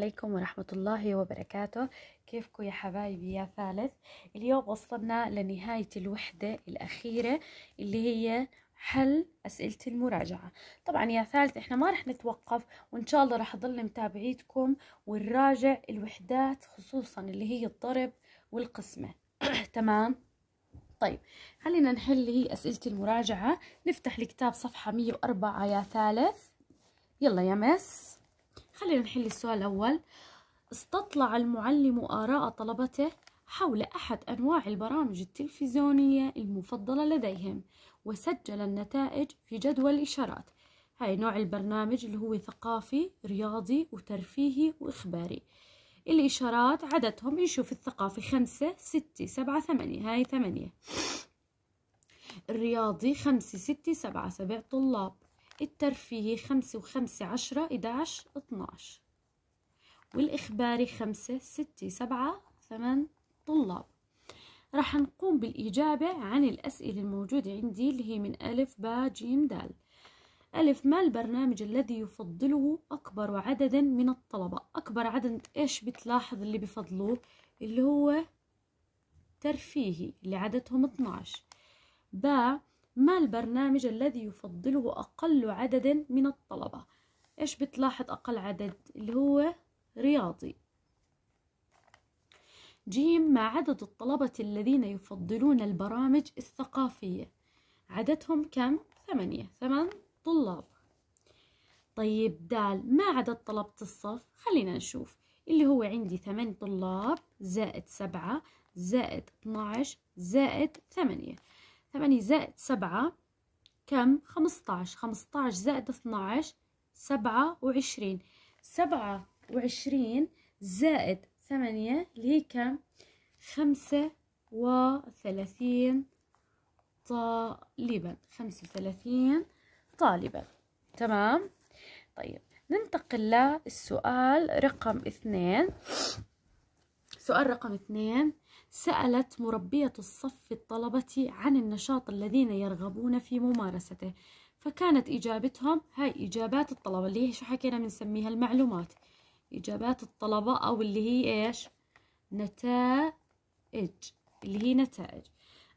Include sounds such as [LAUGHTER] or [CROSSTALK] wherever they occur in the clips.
عليكم ورحمة الله وبركاته كيفكم يا حبايبي يا ثالث اليوم وصلنا لنهاية الوحدة الأخيرة اللي هي حل أسئلة المراجعة طبعا يا ثالث احنا ما رح نتوقف وإن شاء الله رح ضل متابعيتكم ونراجع الوحدات خصوصا اللي هي الضرب والقسمة [CLEARS THROAT] تمام طيب خلينا نحل اللي هي أسئلة المراجعة نفتح الكتاب صفحة 104 يا ثالث يلا يا مس خلينا نحل السؤال الأول استطلع المعلم آراء طلبته حول أحد أنواع البرامج التلفزيونية المفضلة لديهم وسجل النتائج في جدول الإشارات هاي نوع البرنامج اللي هو ثقافي رياضي وترفيهي وإخباري الإشارات عددهم يشوف الثقافي خمسة ستة سبعة ثمانية هاي ثمانية الرياضي خمسة ستة سبعة سبع طلاب الترفيهي خمسة وخمسة عشرة إداعش اتناش والإخباري خمسة ستة سبعة ثمان طلاب راح نقوم بالإجابة عن الأسئلة الموجودة عندي اللي هي من ألف با جيم دال ألف ما البرنامج الذي يفضله أكبر عدد من الطلبة أكبر عدد إيش بتلاحظ اللي بفضلوه اللي هو ترفيهي اللي عددهم 12 باء ما البرنامج الذي يفضله أقل عدد من الطلبة إيش بتلاحظ أقل عدد اللي هو رياضي جيم ما عدد الطلبة الذين يفضلون البرامج الثقافية عددهم كم؟ ثمانية ثمان طلاب طيب دال ما عدد طلبة الصف؟ خلينا نشوف اللي هو عندي ثمان طلاب زائد سبعة زائد 12 زائد ثمانية ثمانية زائد سبعة كم خمستاش خمستاش زائد اثناش سبعة وعشرين سبعة وعشرين زائد ثمانية اللي هي كم خمسة وثلاثين طالبا خمسة وثلاثين طالبا تمام طيب ننتقل للسؤال رقم اثنين سؤال رقم اثنين سألت مربية الصف الطلبة عن النشاط الذين يرغبون في ممارسته فكانت إجابتهم هاي إجابات الطلبة اللي هي شو حكينا بنسميها المعلومات إجابات الطلبة أو اللي هي إيش نتائج اللي هي نتائج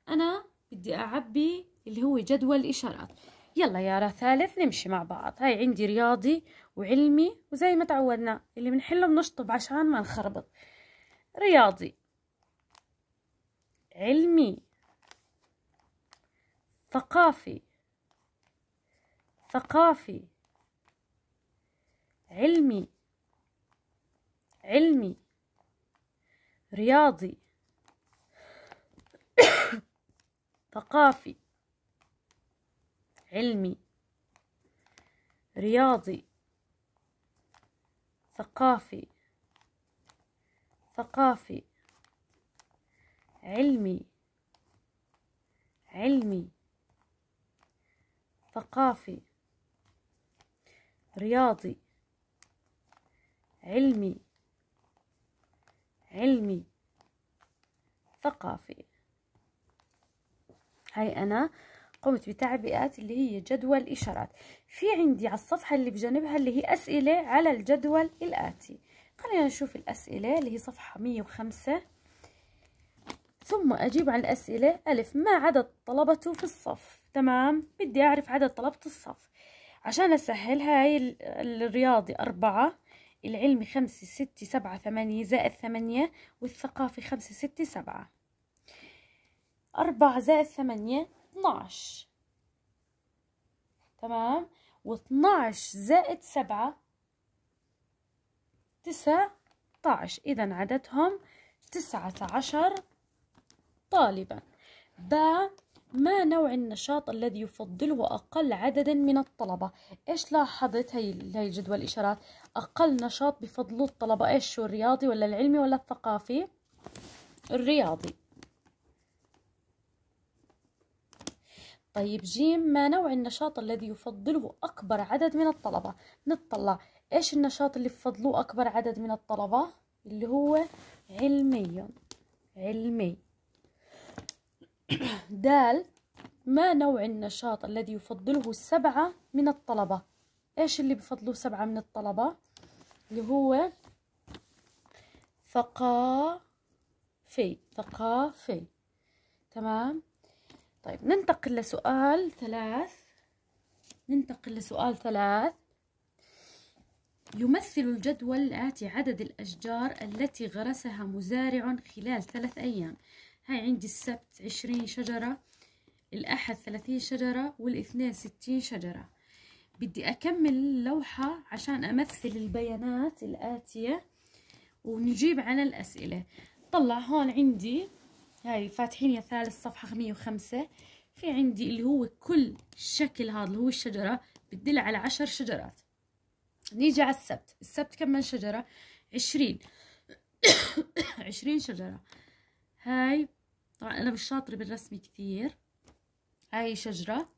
أنا بدي أعبي اللي هو جدول الإشارات يلا يا ثالث نمشي مع بعض هاي عندي رياضي وعلمي وزي ما تعودنا اللي بنحله بنشطب عشان ما نخربط رياضي علمي ثقافي ثقافي علمي علمي رياضي [COUGHS] ثقافي علمي رياضي ثقافي ثقافي علمي علمي ثقافي رياضي علمي علمي ثقافي هاي أنا قمت بتعبئات اللي هي جدول إشارات في عندي على الصفحة اللي بجانبها اللي هي أسئلة على الجدول الآتي خلينا نشوف الأسئلة اللي هي صفحة 105 ثم أجيب عن الأسئلة ألف ما عدد طلبته في الصف تمام بدي أعرف عدد طلبة الصف عشان أسهل هاي الرياضي أربعة العلمي خمسة ستة سبعة ثمانية زائد ثمانية والثقافي خمسة ستة سبعة أربعة زائد ثمانية اتناش تمام واتناش زائد سبعة تسعة عشر إذا عددهم تسعة عشر طالبا باء ما نوع النشاط الذي يفضله أقل عددا من الطلبة إيش لاحظت هاي, هاي جدول الإشارات أقل نشاط بفضل الطلبة إيش شو الرياضي ولا العلمي ولا الثقافي الرياضي طيب جيم ما نوع النشاط الذي يفضله أكبر عدد من الطلبة نطلع إيش النشاط اللي يفضله أكبر عدد من الطلبة اللي هو علمي علمي د ما نوع النشاط الذي يفضله سبعة من الطلبة إيش اللي بفضله سبعة من الطلبة اللي هو ثقافي ثقافي تمام طيب ننتقل لسؤال ثلاث ننتقل لسؤال ثلاث يمثل الجدول الآتي عدد الأشجار التي غرسها مزارع خلال ثلاث أيام هاي عندي السبت عشرين شجرة الأحد ثلاثين شجرة والاثنين ستين شجرة بدي أكمل اللوحة عشان أمثل البيانات الآتية ونجيب على الأسئلة طلع هون عندي هاي فاتحين يا ثالث صفحة وخمسة في عندي اللي هو كل شكل هذا اللي هو الشجرة بتدل على عشر شجرات نيجي على السبت السبت كم من شجرة عشرين [COUGHS] عشرين شجرة هاي طبعا انا مش شاطره بالرسم كثير هاي شجره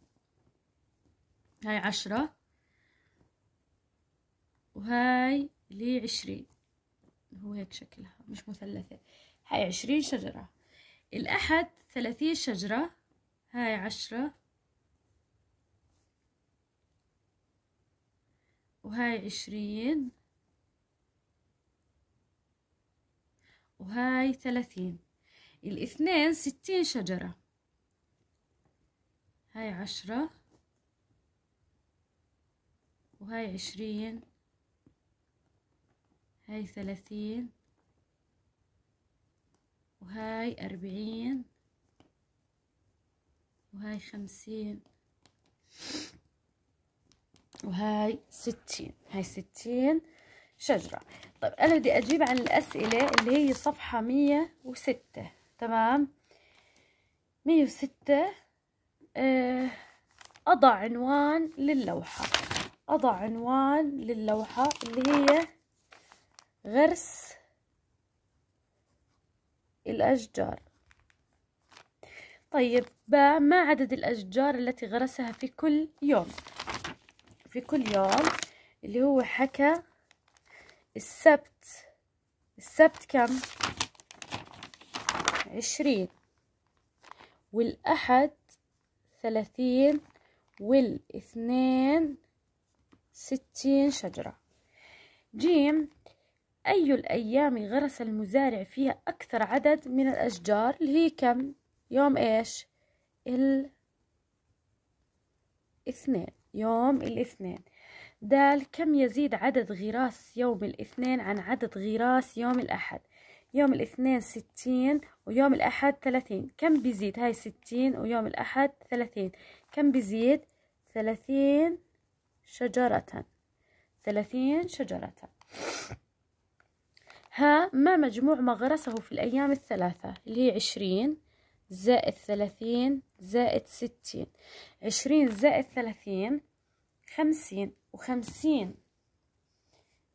هاي عشرة وهاي لي عشرين هو هيك شكلها مش مثلثة هاي عشرين شجرة الأحد ثلاثين شجرة هاي عشرة وهاي عشرين وهاي ثلاثين الاثنين ستين شجرة هاي عشرة وهاي عشرين هاي ثلاثين وهاي أربعين وهاي خمسين وهاي ستين هاي ستين شجرة طيب أنا بدي أجيب عن الأسئلة اللي هي صفحة مية وستة تمام مية وستة آه، أضع عنوان للوحة أضع عنوان للوحة اللي هي غرس الأشجار طيب باء ما عدد الأشجار التي غرسها في كل يوم في كل يوم اللي هو حكى السبت السبت كم عشرين والأحد ثلاثين والاثنين ستين شجرة جيم أي الأيام غرس المزارع فيها أكثر عدد من الأشجار اللي هي كم يوم إيش الاثنين يوم الاثنين دال كم يزيد عدد غراس يوم الاثنين عن عدد غراس يوم الأحد يوم الاثنين ستين ويوم الأحد ثلاثين كم بيزيد هاي ستين ويوم الأحد ثلاثين كم بيزيد ثلاثين شجرة ثلاثين شجرة [LAUGHS] ها ما مجموع ما غرسه في الأيام الثلاثة اللي هي عشرين زائد ثلاثين زائد ستين عشرين زائد ثلاثين خمسين وخمسين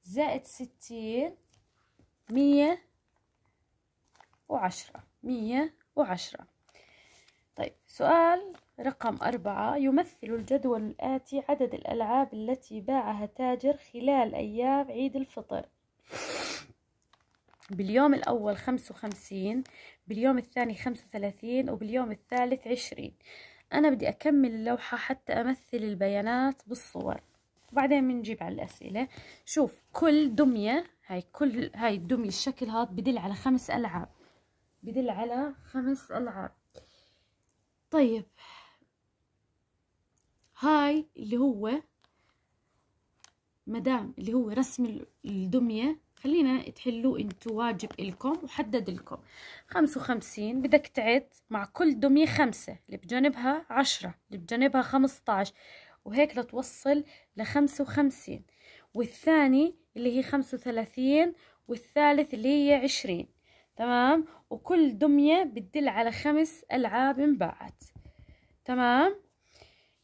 زائد ستين مية وعشرة مية وعشرة طيب سؤال رقم أربعة يمثل الجدول الآتي عدد الألعاب التي باعها تاجر خلال أيام عيد الفطر باليوم الأول خمسة وخمسين باليوم الثاني خمسة وثلاثين وباليوم الثالث عشرين أنا بدي أكمل اللوحة حتى أمثل البيانات بالصور وبعدين بنجيب على الأسئلة شوف كل دمية هاي كل هاي الدمية الشكل هاد بدل على خمس ألعاب بدل على خمس ألعاب طيب هاي اللي هو مدام اللي هو رسم الدمية خلينا تحلوا انتوا واجب الكم وحدد لكم خمسة وخمسين بدك تعد مع كل دمية خمسة اللي بجانبها عشرة اللي بجانبها خمسطعش وهيك لتوصل لخمسة وخمسين والثاني اللي هي خمسة وثلاثين والثالث اللي هي عشرين تمام وكل دمية بتدل على خمس ألعاب انباعت تمام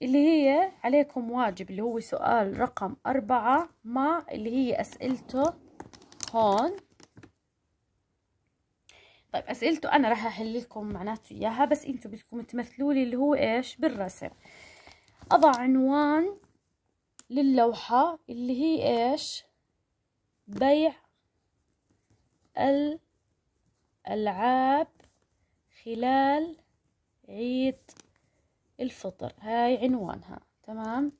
اللي هي عليكم واجب اللي هو سؤال رقم أربعة مع اللي هي أسئلته هون طيب أسئلته أنا راح أحل لكم معناته إياها بس أنتوا بدكم تمثلوا لي اللي هو إيش بالرسم أضع عنوان للوحة اللي هي إيش بيع ال الألعاب خلال عيد الفطر هاي عنوانها تمام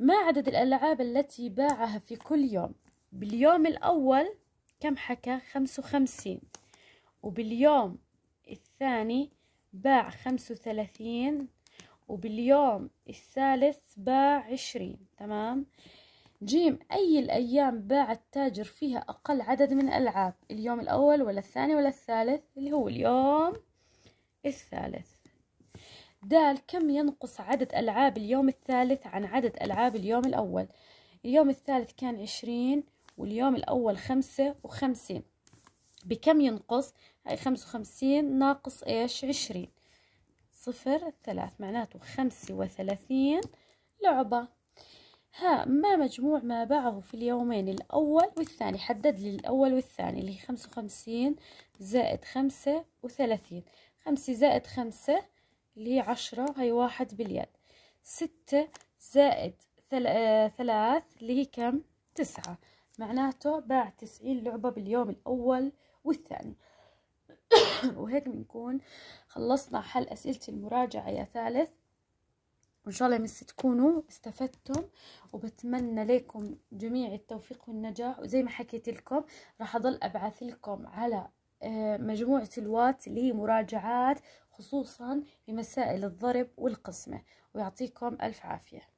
ما عدد الألعاب التي باعها في كل يوم باليوم الأول كم حكى خمسة وخمسين وباليوم الثاني باع خمسة وثلاثين وباليوم الثالث باع عشرين تمام جيم أي الأيام باع التاجر فيها أقل عدد من ألعاب اليوم الأول ولا الثاني ولا الثالث اللي هو اليوم الثالث دال كم ينقص عدد ألعاب اليوم الثالث عن عدد ألعاب اليوم الأول اليوم الثالث كان عشرين واليوم الأول خمسة وخمسين بكم ينقص هاي خمسة وخمسين ناقص إيش عشرين صفر ثلاث معناته خمسة وثلاثين لعبة ها ما مجموع ما باعه في اليومين الأول والثاني حدد لي الأول والثاني اللي هي خمسة وخمسين زائد خمسة وثلاثين خمسة زائد خمسة اللي هي عشرة هي واحد باليد ستة زائد آه، ثلاث اللي هي كم تسعة معناته باع تسعين لعبة باليوم الأول والثاني [COUGHS] وهيك بنكون خلصنا حل أسئلة المراجعة يا ثالث وإن شاء الله مس تكونوا استفدتم وبتمنى لكم جميع التوفيق والنجاح وزي ما حكيت لكم راح أضل أبعث لكم على آه، مجموعة الوات اللي هي مراجعات خصوصا في مسائل الضرب والقسمة ويعطيكم ألف عافية